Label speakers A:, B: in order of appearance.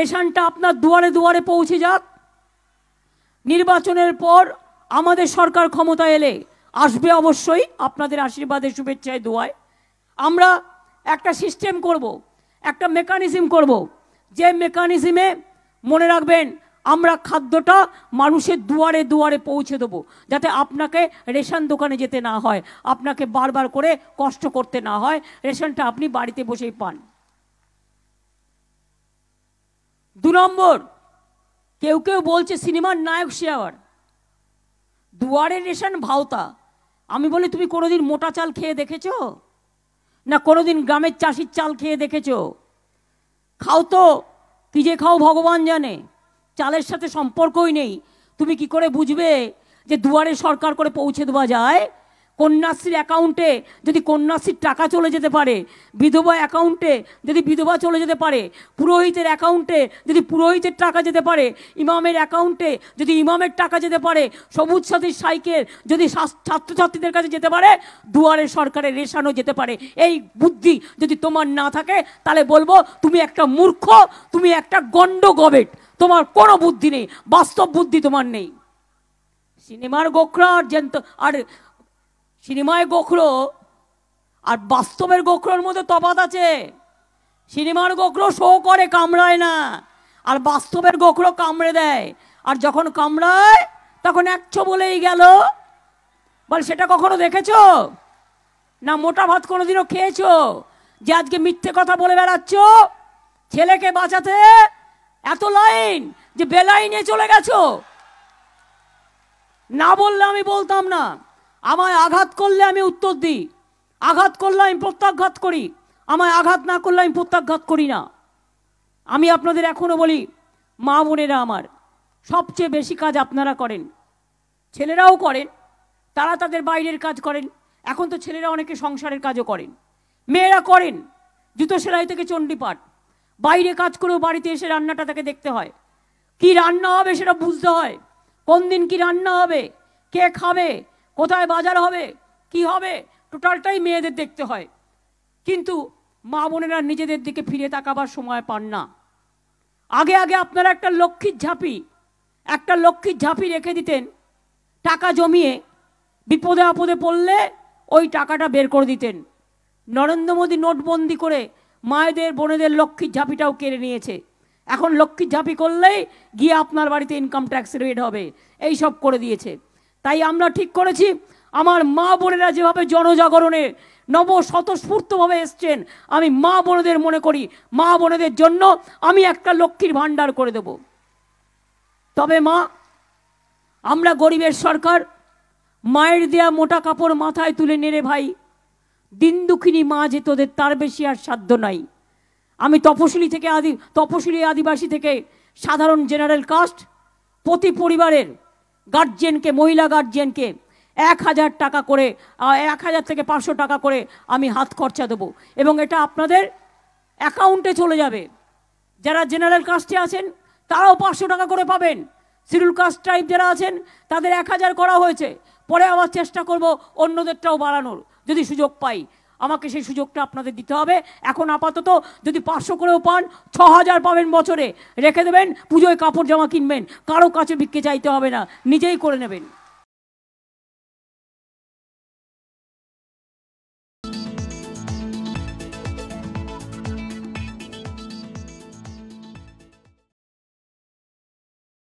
A: নেশানটা আপনার দুয়ারে দুয়ারে পৌঁছে যাক নির্বাচনের পর আমাদের সরকার ক্ষমতা এলে আসবে অবশ্যই আপনাদের আশীর্বাদে শুভেচ্ছায় দোয়ায় আমরা একটা সিস্টেম করব। একটা মেকানিজম করব। যে মেকানিজমে মনে রাখবেন আমরা খাদ্যটা মানুষের দুয়ারে দুয়ারে পৌঁছে দেবো যাতে আপনাকে রেশন দোকানে যেতে না হয় আপনাকে বারবার করে কষ্ট করতে না হয় রেশনটা আপনি বাড়িতে বসেই পান দু নম্বর কেউ কেউ বলছে সিনেমার নায়ক সে আবার দুয়ারে রেশন ভাওতা আমি বলি তুমি কোনোদিন মোটা চাল খেয়ে দেখেছ না কোনোদিন গ্রামের চাষির চাল খেয়ে দেখেছ খাও তো কি যে খাও ভগবান জানে চালের সাথে সম্পর্কই নেই তুমি কি করে বুঝবে যে দুয়ারে সরকার করে পৌঁছে দেওয়া যায় কন্যাশ্রীর অ্যাকাউন্টে যদি কন্যাশ্রীর টাকা চলে যেতে পারে বিধবা অ্যাকাউন্টে যদি বিধবা চলে যেতে পারে পুরোহিতের অ্যাকাউন্টে যদি পুরোহিতের টাকা যেতে পারে ইমামের অ্যাকাউন্টে যদি ইমামের টাকা যেতে পারে সবুজ সাথীর সাইকেল যদি ছাত্রছাত্রীদের কাছে যেতে পারে দুয়ারে সরকারে রেশানো যেতে পারে এই বুদ্ধি যদি তোমার না থাকে তাহলে বলবো তুমি একটা মূর্খ তুমি একটা গণ্ড গবেট তোমার কোনো বুদ্ধি নেই বাস্তব বুদ্ধি তোমার নেই সিনেমার গোখরা আর আর সিনেমায় গোখরো আর বাস্তবের গোখরোর মধ্যে তফাত আছে সিনেমার গোখরো শো করে কামড়ায় না আর বাস্তবের গোখরো কামড়ে দেয় আর যখন কামড়ায় তখন একছো বলেই গেল বল সেটা কখনো দেখেছো না মোটা ভাত কোনোদিনও খেয়েছো যে আজকে মিথ্যে কথা বলে বেড়াচ্ছ ছেলেকে বাঁচাতে এত লাইন যে বেলাইনে চলে গেছো না বললে আমি বলতাম না আমায় আঘাত করলে আমি উত্তর দিই আঘাত করলে আমি প্রত্যাঘাত করি আমায় আঘাত না করলে আমি প্রত্যাঘাত করি না আমি আপনাদের এখনও বলি মা বোনেরা আমার সবচেয়ে বেশি কাজ আপনারা করেন ছেলেরাও করেন তারা তাদের বাইরের কাজ করেন এখন তো ছেলেরা অনেকে সংসারের কাজও করেন মেয়েরা করেন জুতো সেলাই থেকে চণ্ডীপাঠ বাইরে কাজ করেও বাড়িতে এসে রান্নাটা তাকে দেখতে হয় কি রান্না হবে সেটা বুঝতে হয় কোন দিন কি রান্না হবে কে খাবে কোথায় বাজার হবে কি হবে টোটালটাই মেয়েদের দেখতে হয় কিন্তু মা বোনেরা নিজেদের দিকে ফিরে তাকাবার সময় পান না আগে আগে আপনারা একটা লক্ষ্মীর ঝাঁপি একটা লক্ষ্মীর ঝাঁপি রেখে দিতেন টাকা জমিয়ে বিপদে আপদে পড়লে ওই টাকাটা বের করে দিতেন নরেন্দ্র মোদী নোটবন্দি করে মায়েদের বোনেদের লক্ষ্মীর ঝাঁপিটাও কেড়ে নিয়েছে এখন লক্ষ্মীর ঝাঁপি করলেই গিয়ে আপনার বাড়িতে ইনকাম ট্যাক্স রেড হবে এই সব করে দিয়েছে তাই আমরা ঠিক করেছি আমার মা বোনেরা যেভাবে জনজাগরণে নব স্বতঃস্ফূর্তভাবে এসছেন আমি মা বোনেদের মনে করি মা বোনেদের জন্য আমি একটা লক্ষ্মীর ভাণ্ডার করে দেব তবে মা আমরা গরিবের সরকার মায়ের দেয়া মোটা কাপড় মাথায় তুলে নেড়ে ভাই দিন দুঃখিনী মা যে তোদের তার বেশি আর সাধ্য নাই আমি তপশিলি থেকে আদি তপশিলি আদিবাসী থেকে সাধারণ জেনারেল কাস্ট প্রতি পরিবারের গার্জেনকে মহিলা গার্জেনকে এক হাজার টাকা করে এক হাজার থেকে পাঁচশো টাকা করে আমি হাত খরচা দেবো এবং এটা আপনাদের অ্যাকাউন্টে চলে যাবে যারা জেনারেল কাস্টে আছেন তারাও পাঁচশো টাকা করে পাবেন সিরুল কাস্ট টাইপ যারা আছেন তাদের এক হাজার করা হয়েছে পরে আবার চেষ্টা করব অন্যদেরটাও বাড়ানোর যদি সুযোগ পাই আমাকে সেই সুযোগটা আপনাদের দিতে হবে এখন আপাতত যদি পাঁচশো করেও পান ছ হাজার পাবেন বছরে রেখে দেবেন পুজোয় কাপড় জামা কিনবেন কারো কাছে বিক্রি চাইতে হবে না নিজেই করে নেবেন